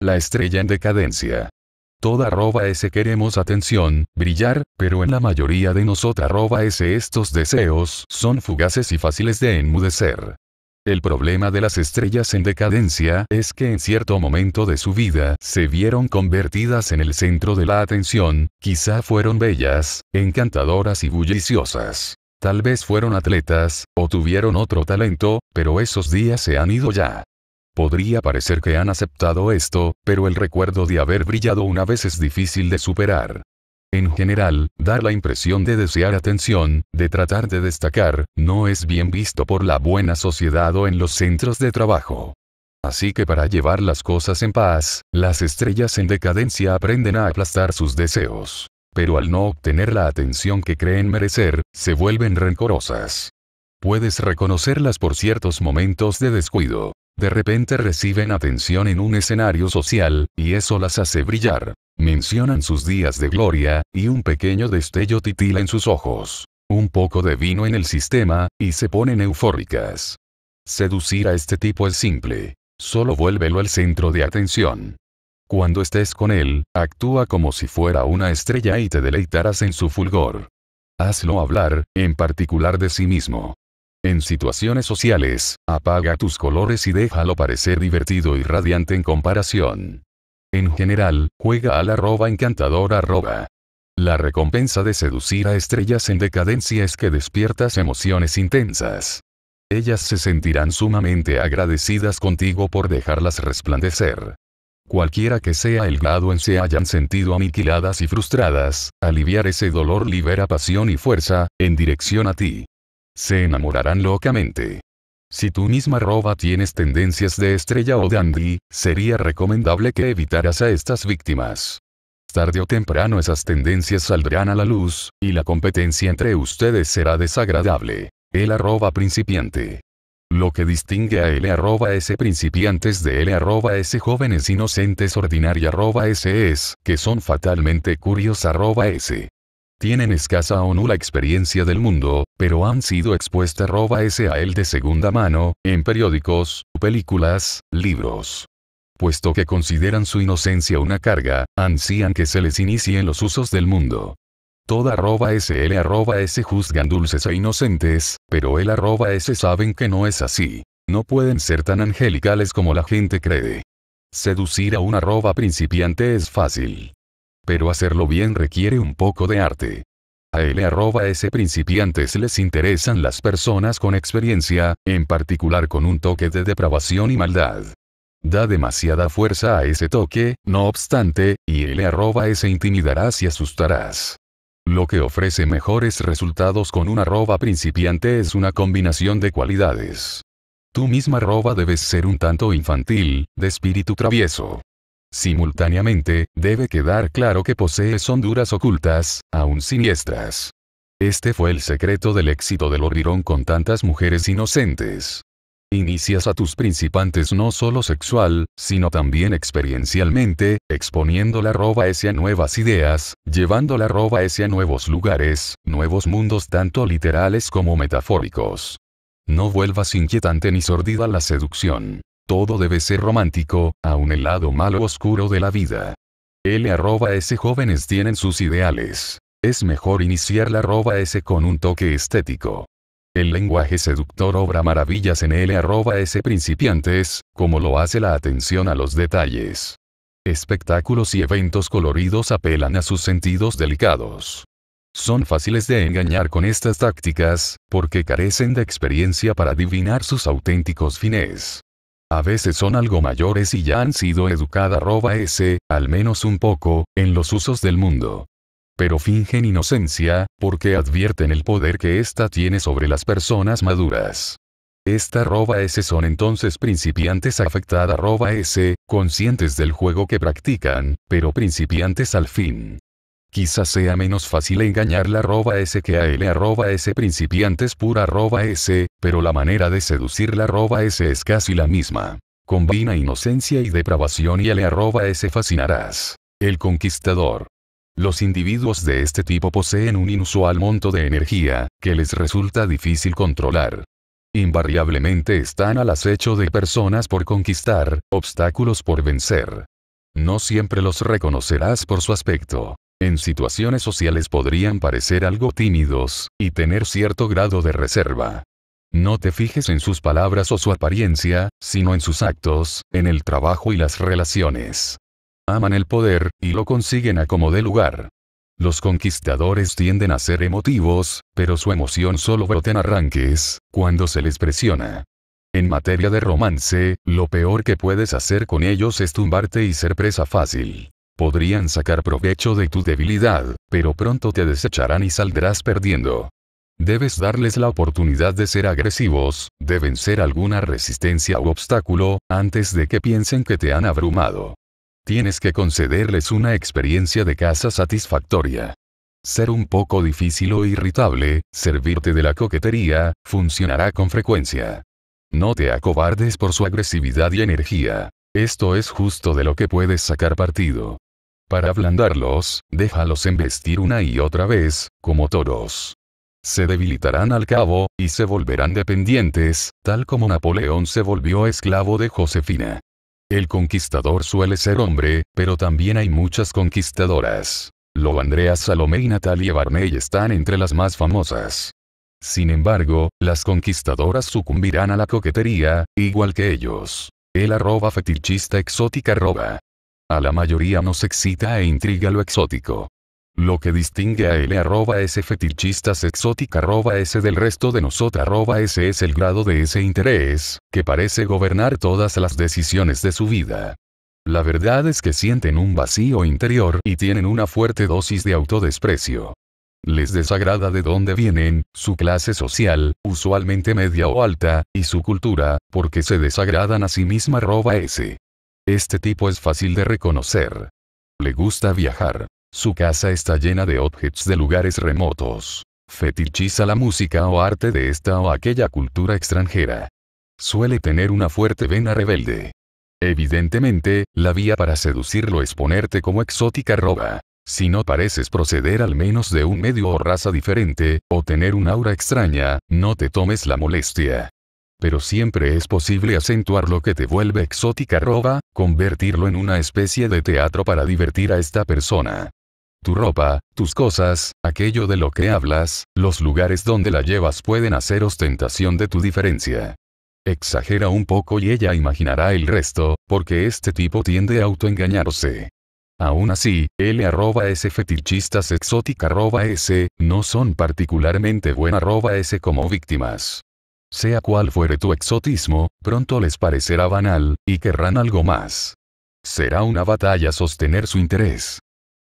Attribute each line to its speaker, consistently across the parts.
Speaker 1: La estrella en decadencia. Toda arroba S queremos atención, brillar, pero en la mayoría de nosotras arroba S estos deseos son fugaces y fáciles de enmudecer. El problema de las estrellas en decadencia es que en cierto momento de su vida se vieron convertidas en el centro de la atención, quizá fueron bellas, encantadoras y bulliciosas. Tal vez fueron atletas, o tuvieron otro talento, pero esos días se han ido ya. Podría parecer que han aceptado esto, pero el recuerdo de haber brillado una vez es difícil de superar. En general, dar la impresión de desear atención, de tratar de destacar, no es bien visto por la buena sociedad o en los centros de trabajo. Así que para llevar las cosas en paz, las estrellas en decadencia aprenden a aplastar sus deseos. Pero al no obtener la atención que creen merecer, se vuelven rencorosas. Puedes reconocerlas por ciertos momentos de descuido. De repente reciben atención en un escenario social, y eso las hace brillar. Mencionan sus días de gloria, y un pequeño destello titila en sus ojos. Un poco de vino en el sistema, y se ponen eufóricas. Seducir a este tipo es simple. Solo vuélvelo al centro de atención. Cuando estés con él, actúa como si fuera una estrella y te deleitarás en su fulgor. Hazlo hablar, en particular de sí mismo en situaciones sociales, apaga tus colores y déjalo parecer divertido y radiante en comparación. En general, juega al arroba encantador arroba. La recompensa de seducir a estrellas en decadencia es que despiertas emociones intensas. Ellas se sentirán sumamente agradecidas contigo por dejarlas resplandecer. Cualquiera que sea el grado en se hayan sentido aniquiladas y frustradas, aliviar ese dolor libera pasión y fuerza, en dirección a ti se enamorarán locamente. Si tú misma roba tienes tendencias de estrella o dandy, sería recomendable que evitaras a estas víctimas. Tarde o temprano esas tendencias saldrán a la luz, y la competencia entre ustedes será desagradable. El arroba principiante. Lo que distingue a L arroba S principiantes de L arroba S jóvenes inocentes ordinaria arroba S es, que son fatalmente curios arroba S. Tienen escasa o nula experiencia del mundo, pero han sido expuestas a él de segunda mano, en periódicos, películas, libros. Puesto que consideran su inocencia una carga, ansían que se les inicien los usos del mundo. Toda arroba SL arroba S juzgan dulces e inocentes, pero el arroba S saben que no es así. No pueden ser tan angelicales como la gente cree. Seducir a una roba principiante es fácil pero hacerlo bien requiere un poco de arte. A S principiantes les interesan las personas con experiencia, en particular con un toque de depravación y maldad. Da demasiada fuerza a ese toque, no obstante, y L.S. intimidarás y asustarás. Lo que ofrece mejores resultados con un arroba principiante es una combinación de cualidades. Tu misma arroba debes ser un tanto infantil, de espíritu travieso. Simultáneamente, debe quedar claro que posee honduras ocultas, aún siniestras. Este fue el secreto del éxito del orirón con tantas mujeres inocentes. Inicias a tus principantes no solo sexual, sino también experiencialmente, exponiendo la roba ese a nuevas ideas, llevando la roba ese a nuevos lugares, nuevos mundos tanto literales como metafóricos. No vuelvas inquietante ni sordida la seducción. Todo debe ser romántico, aun el lado malo oscuro de la vida. L arroba S jóvenes tienen sus ideales. Es mejor iniciar la arroba S con un toque estético. El lenguaje seductor obra maravillas en L principiantes, como lo hace la atención a los detalles. Espectáculos y eventos coloridos apelan a sus sentidos delicados. Son fáciles de engañar con estas tácticas, porque carecen de experiencia para adivinar sus auténticos fines. A veces son algo mayores y ya han sido educadas-s, al menos un poco, en los usos del mundo. Pero fingen inocencia, porque advierten el poder que ésta tiene sobre las personas maduras. Esta roba S son entonces principiantes afectada S, conscientes del juego que practican, pero principiantes al fin. Quizás sea menos fácil engañar la arroba s que a l arroba s principiantes pura arroba s, pero la manera de seducir la arroba s es casi la misma. Combina inocencia y depravación y a arroba s fascinarás. El conquistador. Los individuos de este tipo poseen un inusual monto de energía, que les resulta difícil controlar. Invariablemente están al acecho de personas por conquistar, obstáculos por vencer. No siempre los reconocerás por su aspecto, en situaciones sociales podrían parecer algo tímidos, y tener cierto grado de reserva. No te fijes en sus palabras o su apariencia, sino en sus actos, en el trabajo y las relaciones. Aman el poder, y lo consiguen a como dé lugar. Los conquistadores tienden a ser emotivos, pero su emoción solo brota en arranques, cuando se les presiona. En materia de romance, lo peor que puedes hacer con ellos es tumbarte y ser presa fácil. Podrían sacar provecho de tu debilidad, pero pronto te desecharán y saldrás perdiendo. Debes darles la oportunidad de ser agresivos, de vencer alguna resistencia u obstáculo, antes de que piensen que te han abrumado. Tienes que concederles una experiencia de casa satisfactoria. Ser un poco difícil o irritable, servirte de la coquetería, funcionará con frecuencia. No te acobardes por su agresividad y energía. Esto es justo de lo que puedes sacar partido. Para ablandarlos, déjalos embestir una y otra vez, como toros. Se debilitarán al cabo, y se volverán dependientes, tal como Napoleón se volvió esclavo de Josefina. El conquistador suele ser hombre, pero también hay muchas conquistadoras. Lo Andrea Salomé y Natalia Barney están entre las más famosas. Sin embargo, las conquistadoras sucumbirán a la coquetería, igual que ellos. El arroba fetichista exótica arroba. A la mayoría nos excita e intriga lo exótico. Lo que distingue a L arroba S fetichistas exótica S del resto de nosotros arroba S es el grado de ese interés, que parece gobernar todas las decisiones de su vida. La verdad es que sienten un vacío interior y tienen una fuerte dosis de autodesprecio. Les desagrada de dónde vienen, su clase social, usualmente media o alta, y su cultura, porque se desagradan a sí misma S. Este tipo es fácil de reconocer. Le gusta viajar. Su casa está llena de objetos de lugares remotos. Fetichiza la música o arte de esta o aquella cultura extranjera. Suele tener una fuerte vena rebelde. Evidentemente, la vía para seducirlo es ponerte como exótica roba. Si no pareces proceder al menos de un medio o raza diferente, o tener un aura extraña, no te tomes la molestia pero siempre es posible acentuar lo que te vuelve exótica roba, convertirlo en una especie de teatro para divertir a esta persona. Tu ropa, tus cosas, aquello de lo que hablas, los lugares donde la llevas pueden hacer ostentación de tu diferencia. Exagera un poco y ella imaginará el resto, porque este tipo tiende a autoengañarse. Aún así, L arroba S fetichistas exótica S, no son particularmente buena S como víctimas. Sea cual fuere tu exotismo, pronto les parecerá banal, y querrán algo más. Será una batalla sostener su interés.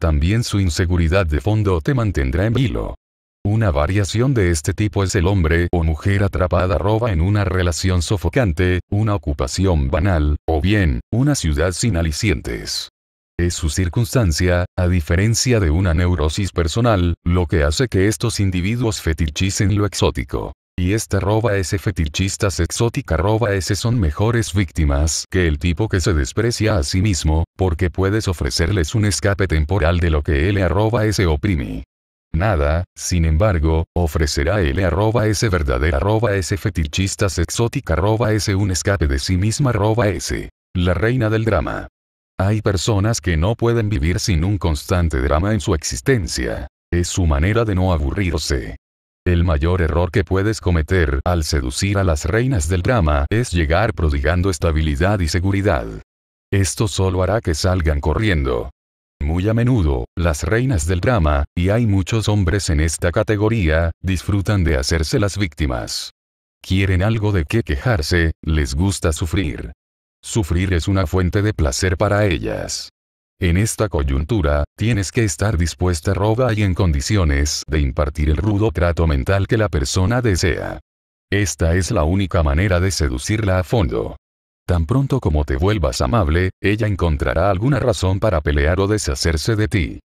Speaker 1: También su inseguridad de fondo te mantendrá en vilo. Una variación de este tipo es el hombre o mujer atrapada roba en una relación sofocante, una ocupación banal, o bien, una ciudad sin alicientes. Es su circunstancia, a diferencia de una neurosis personal, lo que hace que estos individuos fetichicen lo exótico. Y esta roba ese fetichistas exótica roba ese son mejores víctimas que el tipo que se desprecia a sí mismo, porque puedes ofrecerles un escape temporal de lo que él arroba ese oprime. Nada, sin embargo, ofrecerá L arroba S verdadera arroba S fetichistas exótica arroba S un escape de sí misma arroba S. La reina del drama. Hay personas que no pueden vivir sin un constante drama en su existencia. Es su manera de no aburrirse. El mayor error que puedes cometer al seducir a las reinas del drama es llegar prodigando estabilidad y seguridad. Esto solo hará que salgan corriendo. Muy a menudo, las reinas del drama, y hay muchos hombres en esta categoría, disfrutan de hacerse las víctimas. Quieren algo de qué quejarse, les gusta sufrir. Sufrir es una fuente de placer para ellas. En esta coyuntura, tienes que estar dispuesta roba y en condiciones de impartir el rudo trato mental que la persona desea. Esta es la única manera de seducirla a fondo. Tan pronto como te vuelvas amable, ella encontrará alguna razón para pelear o deshacerse de ti.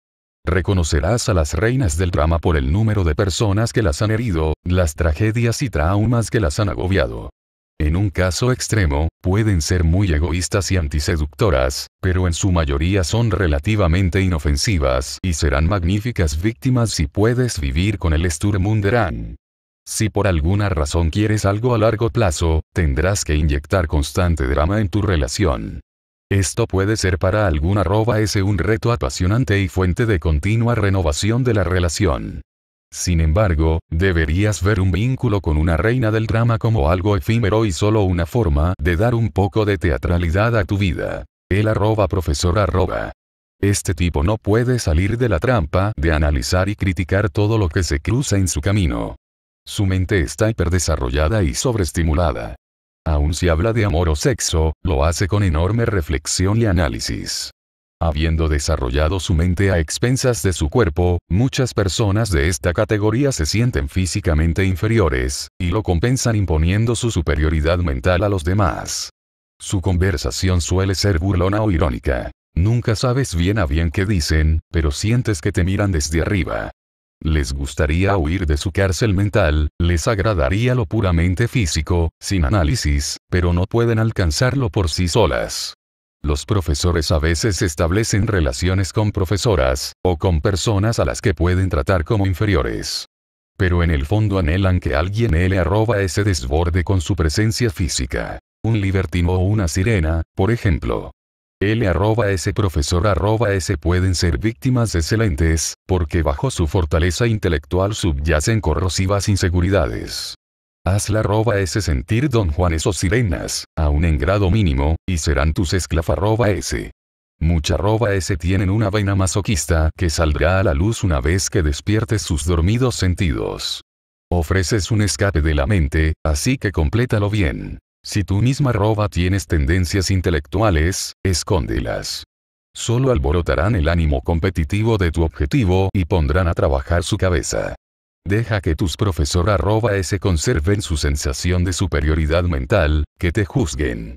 Speaker 1: Reconocerás a las reinas del drama por el número de personas que las han herido, las tragedias y traumas que las han agobiado. En un caso extremo, pueden ser muy egoístas y antiseductoras, pero en su mayoría son relativamente inofensivas y serán magníficas víctimas si puedes vivir con el Sturmunderan. Si por alguna razón quieres algo a largo plazo, tendrás que inyectar constante drama en tu relación. Esto puede ser para alguna arroba es un reto apasionante y fuente de continua renovación de la relación. Sin embargo, deberías ver un vínculo con una reina del drama como algo efímero y solo una forma de dar un poco de teatralidad a tu vida. El arroba profesor arroba. Este tipo no puede salir de la trampa de analizar y criticar todo lo que se cruza en su camino. Su mente está hiperdesarrollada y sobreestimulada. Aun si habla de amor o sexo, lo hace con enorme reflexión y análisis. Habiendo desarrollado su mente a expensas de su cuerpo, muchas personas de esta categoría se sienten físicamente inferiores, y lo compensan imponiendo su superioridad mental a los demás. Su conversación suele ser burlona o irónica. Nunca sabes bien a bien qué dicen, pero sientes que te miran desde arriba. Les gustaría huir de su cárcel mental, les agradaría lo puramente físico, sin análisis, pero no pueden alcanzarlo por sí solas. Los profesores a veces establecen relaciones con profesoras, o con personas a las que pueden tratar como inferiores. Pero en el fondo anhelan que alguien le arroba ese desborde con su presencia física. Un libertino o una sirena, por ejemplo. L arroba ese profesor arroba ese pueden ser víctimas excelentes, porque bajo su fortaleza intelectual subyacen corrosivas inseguridades. Haz la roba ese sentir don Juan esos sirenas, aún en grado mínimo, y serán tus esclafa Mucha roba ese tienen una vaina masoquista que saldrá a la luz una vez que despiertes sus dormidos sentidos. Ofreces un escape de la mente, así que complétalo bien. Si tú misma roba tienes tendencias intelectuales, escóndelas. Solo alborotarán el ánimo competitivo de tu objetivo y pondrán a trabajar su cabeza. Deja que tus profesor arroba ese conserven su sensación de superioridad mental, que te juzguen.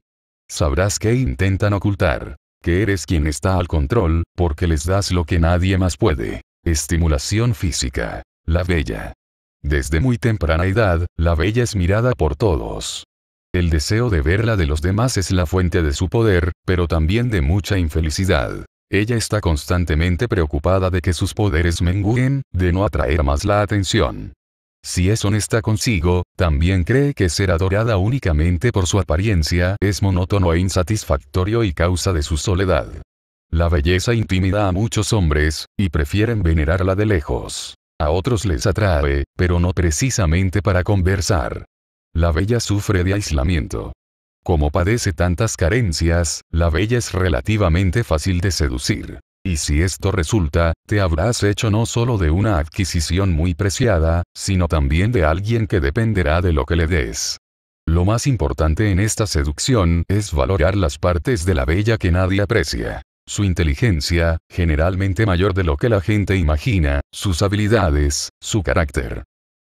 Speaker 1: Sabrás que intentan ocultar. Que eres quien está al control, porque les das lo que nadie más puede. Estimulación física. La bella. Desde muy temprana edad, la bella es mirada por todos. El deseo de verla de los demás es la fuente de su poder, pero también de mucha infelicidad. Ella está constantemente preocupada de que sus poderes menguen, de no atraer más la atención. Si es honesta consigo, también cree que ser adorada únicamente por su apariencia es monótono e insatisfactorio y causa de su soledad. La belleza intimida a muchos hombres, y prefieren venerarla de lejos. A otros les atrae, pero no precisamente para conversar. La bella sufre de aislamiento. Como padece tantas carencias, la bella es relativamente fácil de seducir. Y si esto resulta, te habrás hecho no solo de una adquisición muy preciada, sino también de alguien que dependerá de lo que le des. Lo más importante en esta seducción es valorar las partes de la bella que nadie aprecia. Su inteligencia, generalmente mayor de lo que la gente imagina, sus habilidades, su carácter,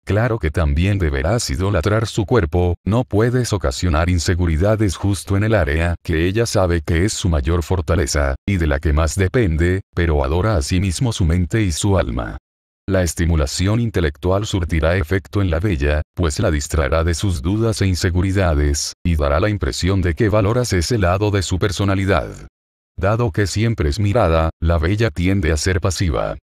Speaker 1: Claro que también deberás idolatrar su cuerpo, no puedes ocasionar inseguridades justo en el área que ella sabe que es su mayor fortaleza, y de la que más depende, pero adora a sí mismo su mente y su alma. La estimulación intelectual surtirá efecto en la bella, pues la distraerá de sus dudas e inseguridades, y dará la impresión de que valoras ese lado de su personalidad. Dado que siempre es mirada, la bella tiende a ser pasiva.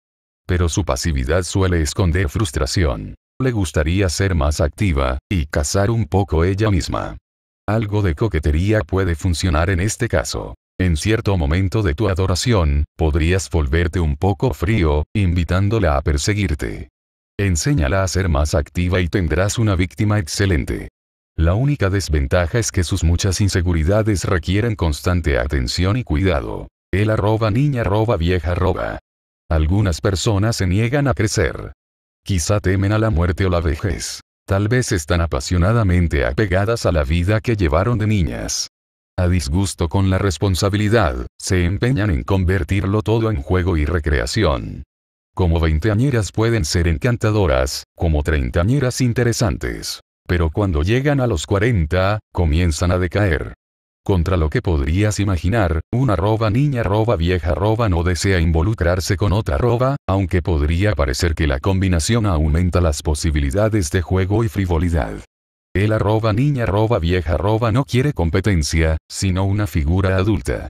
Speaker 1: Pero su pasividad suele esconder frustración. Le gustaría ser más activa, y cazar un poco ella misma. Algo de coquetería puede funcionar en este caso. En cierto momento de tu adoración, podrías volverte un poco frío, invitándola a perseguirte. Enséñala a ser más activa y tendrás una víctima excelente. La única desventaja es que sus muchas inseguridades requieren constante atención y cuidado. El arroba niña arroba vieja arroba. Algunas personas se niegan a crecer. Quizá temen a la muerte o la vejez. Tal vez están apasionadamente apegadas a la vida que llevaron de niñas. A disgusto con la responsabilidad, se empeñan en convertirlo todo en juego y recreación. Como veinteañeras pueden ser encantadoras, como treintañeras interesantes. Pero cuando llegan a los cuarenta, comienzan a decaer contra lo que podrías imaginar, una arroba niña roba vieja roba no desea involucrarse con otra roba, aunque podría parecer que la combinación aumenta las posibilidades de juego y frivolidad. El arroba niña roba vieja roba no quiere competencia, sino una figura adulta.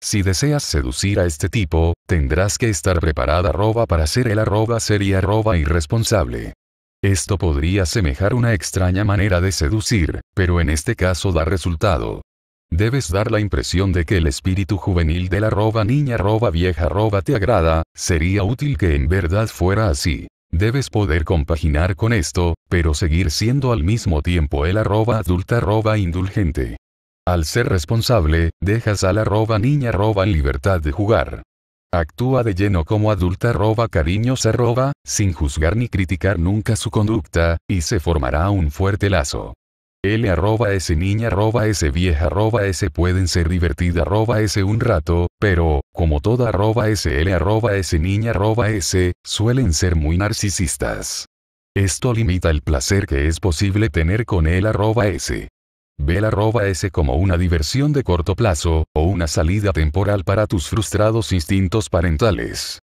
Speaker 1: Si deseas seducir a este tipo, tendrás que estar preparada arroba para ser el arroba seria arroba irresponsable. Esto podría semejar una extraña manera de seducir, pero en este caso da resultado. Debes dar la impresión de que el espíritu juvenil de la roba niña roba vieja roba te agrada, sería útil que en verdad fuera así. Debes poder compaginar con esto, pero seguir siendo al mismo tiempo el arroba adulta roba indulgente. Al ser responsable, dejas a la arroba niña roba en libertad de jugar. Actúa de lleno como adulta cariño arroba, sin juzgar ni criticar nunca su conducta, y se formará un fuerte lazo. L arroba S niña arroba S vieja arroba S pueden ser divertida arroba S un rato, pero, como toda arroba S L arroba S niña arroba S, suelen ser muy narcisistas. Esto limita el placer que es posible tener con él arroba S. Ve el arroba S como una diversión de corto plazo, o una salida temporal para tus frustrados instintos parentales.